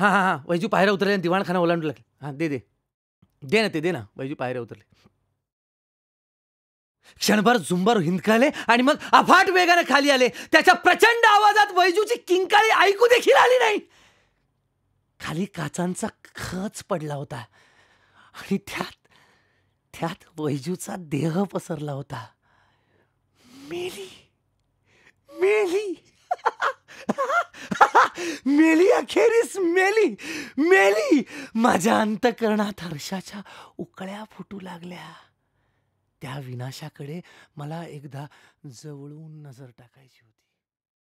हां हां हां वैजू पायऱ्या उतरले आणि दिवाणखाना ओलांडू लागले हां दे दे दे ना ते दे ना वैजू पायऱ्या उतरले क्षणभर झुंबर हिंदकाले आणि मग अफाट वेगाने खाली आले त्याच्या प्रचंड आवाजात वैजूची किंकाळी ऐकू देखील आली नाही खाली काचांचा खच पडला होता आणि त्यात त्यात वैजूचा देह पसरला होता मेली अखेरीस मेली मेली माझ्या अंतकरणात हर्षाच्या उकळ्या फुटू लागल्या त्या विनाशाकडे मला एकदा जवळून नजर टाकायची होती